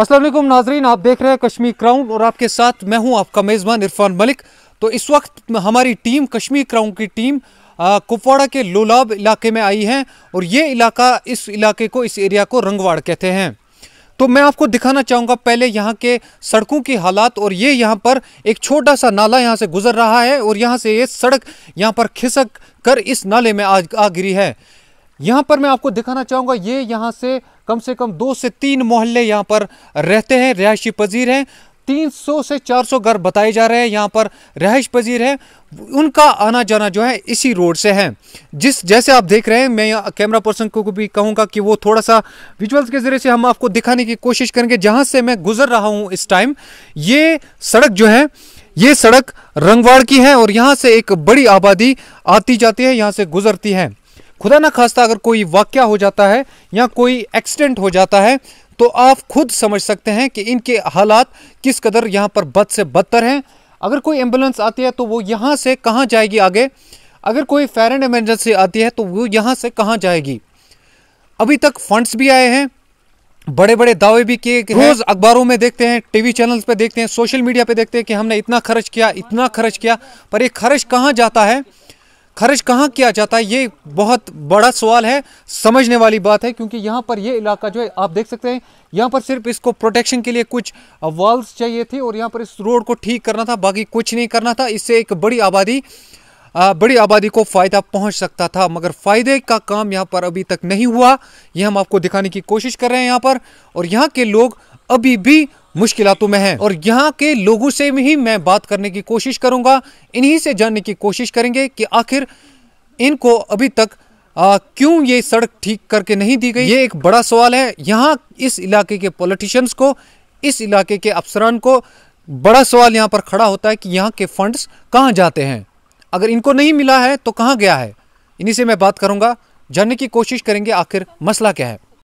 असलम नाजरीन आप देख रहे हैं कश्मीर क्राउन और आपके साथ मैं हूं आपका मेज़बान इरफान मलिक तो इस वक्त हमारी टीम कश्मीर क्राउन की टीम कुपवाड़ा के लोलाब इलाके में आई है और ये इलाका इस इलाके को इस एरिया को रंगवाड़ कहते हैं तो मैं आपको दिखाना चाहूँगा पहले यहाँ के सड़कों की हालात और ये यहाँ पर एक छोटा सा नाला यहाँ से गुजर रहा है और यहाँ से ये यह सड़क यहाँ पर खिसक कर इस नाले में आ गिरी है यहाँ पर मैं आपको दिखाना चाहूँगा ये यहाँ से कम से कम दो से तीन मोहल्ले यहाँ पर रहते हैं रिहायशी पजीर हैं 300 से 400 घर बताए जा रहे हैं यहाँ पर रहायश पजीर है उनका आना जाना जो है इसी रोड से है जिस जैसे आप देख रहे हैं मैं यहाँ कैमरा पर्सन को भी कहूँगा कि वो थोड़ा सा विजुअल्स के ज़रिए से हम आपको दिखाने की कोशिश करेंगे जहाँ से मैं गुजर रहा हूँ इस टाइम ये सड़क जो है ये सड़क रंगवाड़ की है और यहाँ से एक बड़ी आबादी आती जाती है यहाँ से गुजरती है खुदा ना खास्ता अगर कोई वाक्य हो जाता है या कोई एक्सीडेंट हो जाता है तो आप खुद समझ सकते हैं कि इनके हालात किस कदर यहाँ पर बद से बदतर हैं अगर कोई एम्बुलेंस आती है तो वो यहाँ से कहाँ जाएगी आगे अगर कोई फायर एंड एमरजेंसी आती है तो वो यहाँ से कहाँ जाएगी अभी तक फंड्स भी आए हैं बड़े बड़े दावे भी किए रोज़ अखबारों में देखते हैं टीवी चैनल्स पे देखते हैं सोशल मीडिया पे देखते हैं कि हमने इतना खर्च किया इतना खर्च किया पर ये खर्च कहाँ जाता है खर्च कहाँ किया जाता है ये बहुत बड़ा सवाल है समझने वाली बात है क्योंकि यहाँ पर ये इलाका जो है आप देख सकते हैं यहाँ पर सिर्फ इसको प्रोटेक्शन के लिए कुछ वॉल्स चाहिए थी और यहाँ पर इस रोड को ठीक करना था बाकी कुछ नहीं करना था इससे एक बड़ी आबादी बड़ी आबादी को फ़ायदा पहुंच सकता था मगर फ़ायदे का काम यहाँ पर अभी तक नहीं हुआ ये हम आपको दिखाने की कोशिश कर रहे हैं यहाँ पर और यहाँ के लोग अभी भी मुश्किलों में है और यहाँ के लोगों से ही मैं बात करने की कोशिश करूँगा इन्हीं से जानने की कोशिश करेंगे कि आखिर इनको अभी तक आ, क्यों ये सड़क ठीक करके नहीं दी गई ये एक बड़ा सवाल है यहाँ इस इलाके के पॉलिटिशियंस को इस इलाके के अफसरान को बड़ा सवाल यहाँ पर खड़ा होता है कि यहाँ के फंड्स कहाँ जाते हैं अगर इनको नहीं मिला है तो कहाँ गया है इन्हीं से मैं बात करूँगा जानने की कोशिश करेंगे आखिर मसला क्या है